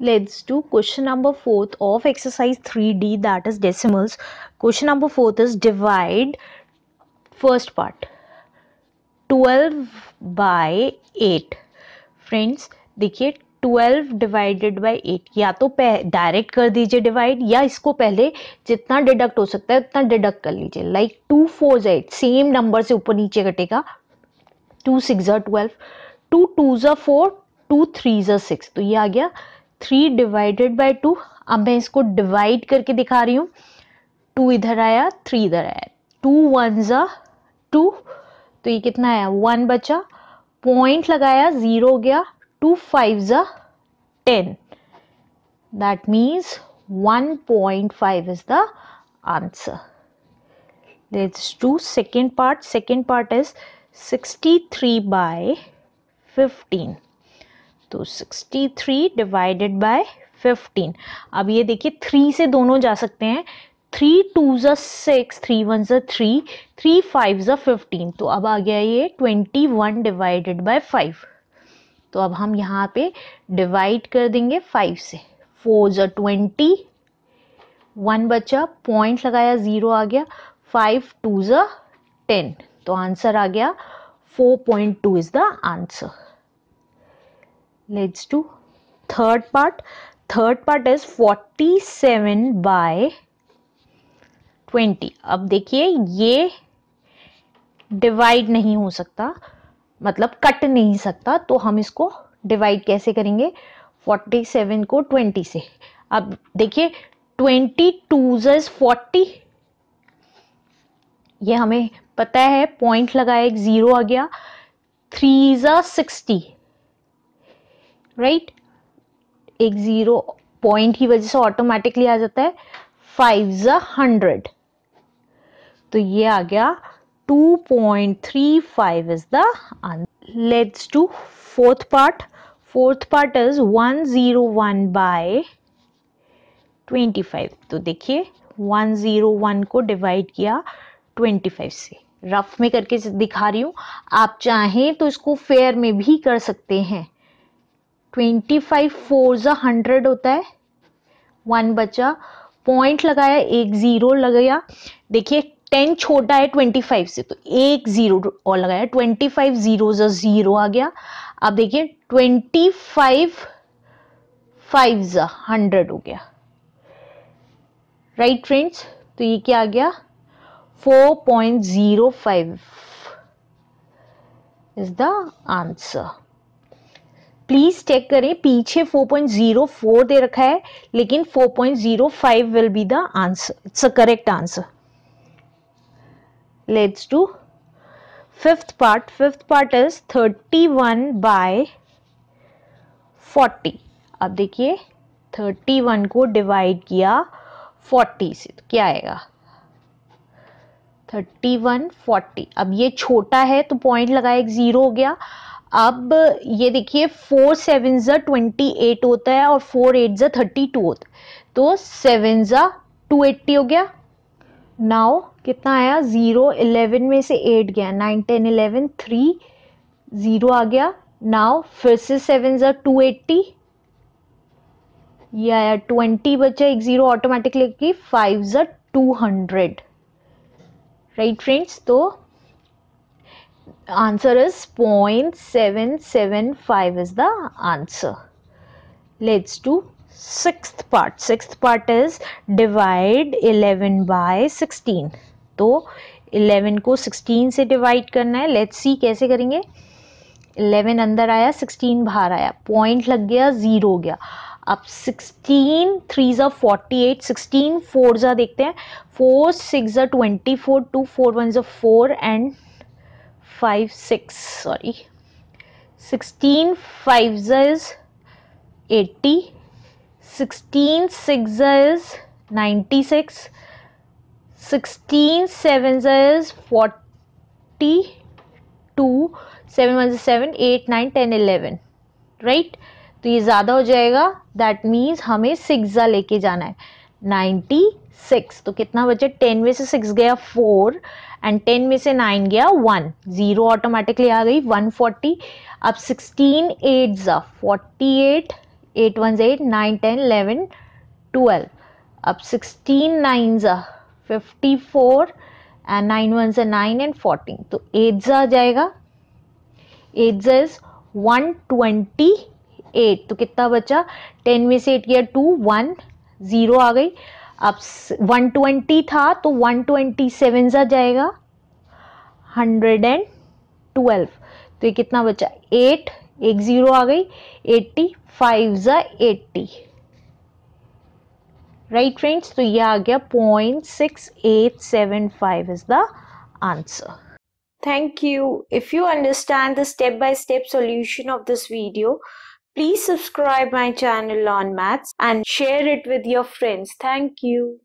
let's do question number fourth of exercise 3d that is decimals question number fourth is divide first part 12 by 8 friends देखिए 12 divided by 8 या तो direct कर दीजिए divide या इसको पहले जितना डिडक्ट हो सकता है उतना डिडक्ट कर लीजिए लाइक टू फोर जो सेम नंबर से ऊपर नीचे कटेगा टू सिक्स जो ट्वेल्व टू टू जो फोर टू थ्री जो सिक्स तो ये आ गया थ्री डिवाइडेड बाई टू अब मैं इसको डिवाइड करके दिखा रही हूँ टू इधर आया थ्री इधर आया टू वन ज़ा टू तो ये कितना आया वन बचा पॉइंट लगाया ज़ीरो गया टू फाइव ज़ा ten that means one point five is the answer to second part second part is sixty three by fifteen तो 63 डिवाइडेड बाय 15 अब ये देखिए थ्री से दोनों जा सकते हैं थ्री टू ज सिक्स थ्री वन ज थ्री थ्री फाइव ज फिफ्टीन तो अब आ गया ये twenty one divided by five तो अब हम यहाँ पे डिवाइड कर देंगे फाइव से फोर ज ट्वेंटी वन बचा पॉइंट लगाया ज़ीरो आ गया फाइव टू ज टेन तो आंसर आ गया four point two is the answer leads to third part third part is 47 by 20 अब देखिए ये डिवाइड नहीं हो सकता मतलब कट नहीं सकता तो हम इसको डिवाइड कैसे करेंगे 47 को 20 से अब देखिए ट्वेंटी टू इज 40 ये हमें पता है पॉइंट लगाया एक जीरो आ गया थ्री जिक्सटी राइट एक जीरो पॉइंट की वजह से ऑटोमेटिकली आ जाता है फाइव ज हंड्रेड तो ये आ गया two point three five is the let's to fourth part fourth part is one zero one by twenty five तो देखिए वन जीरो वन को डिवाइड किया ट्वेंटी फाइव से रफ में करके दिखा रही हूँ आप चाहें तो इसको फेयर में भी कर सकते हैं ट्वेंटी फाइव फोर ज हंड्रेड होता है वन बचा पॉइंट लगाया एक ज़ीरो लगाया देखिए टेन छोटा है ट्वेंटी फाइव से तो एक ज़ीरो और लगाया ट्वेंटी फाइव ज़ीरो ज़ा ज़ीरो आ गया अब देखिए ट्वेंटी फाइव फाइव ज हंड्रेड हो गया राइट right, फ्रेंड्स तो ये क्या आ गया four point zero five is the answer please check करें पीछे 4.04 दे रखा है लेकिन 4.05 will be the answer it's a correct answer let's to fifth part fifth part is 31 by 40 अब देखिए 31 को डिवाइड किया 40 से तो क्या आएगा 31 40 अब ये छोटा है तो पॉइंट लगाए एक ज़ीरो हो गया अब ये देखिए फोर सेवन ज़ा ट्वेंटी एट होता है और फोर एट ज़ा थर्टी टू होता है तो सेवन ज़ा टू एट्टी हो गया नाउ कितना आया ज़ीरो इलेवन में से एट गया nine ten eleven three zero आ गया नाउ फिर से सेवन ज़ा टू एट्टी ये आया ट्वेंटी बचा एक ज़ीरो ऑटोमेटिकली फाइव ज़ा टू हंड्रेड राइट फ्रेंड्स तो answer is 0.775 is the answer. Let's do sixth part. Sixth part is divide 11 by 16. तो 11 को 16 से डिवाइड करना है लेट्स सी कैसे करेंगे 11 अंदर आया 16 बाहर आया पॉइंट लग गया ज़ीरो हो गया अब 16 थ्री ज़ा फोर्टी एट सिक्सटीन फोर ज़ा देखते हैं फोर सिक्स ज़ा twenty four two four one ज़ा four and five six sorry sixteen five is eighty sixteen six is ninety six sixteen seven is forty two seven one seven eight nine ten eleven right तो ये ज़्यादा हो जाएगा that means हमें सिक्सा लेके जाना है नाइन्टी सिक्स तो कितना बचे टेन में से सिक्स गया फोर एंड टेन में से नाइन गया वन ज़ीरो ऑटोमेटिकली आ गई वन फोर्टी अब सिक्सटीन एट ज़ा forty eight eight one eight nine ten eleven twelve अब सिक्सटीन नाइन ज़ा fifty four and nine one ज़ा नाइन एंड फोर्टीन तो एट ज़ा आ जाएगा एट ज़ा इज़ वन ट्वेंटी एट तो कितना बचा टेन में से एट गया टू वन ज़ीरो आ गई अब 120 था तो 127 ट्वेंटी सेवन सा जाएगा 112 तो ये कितना बचा 8 एक ज़ीरो आ गई 85 फाइव ज़ा एट्टी राइट फ्रेंड्स तो ये आ गया point six eight seven five is the answer Thank you. If you understand the step-by-step -step solution of this video, Please subscribe my channel on maths and share it with your friends. Thank you.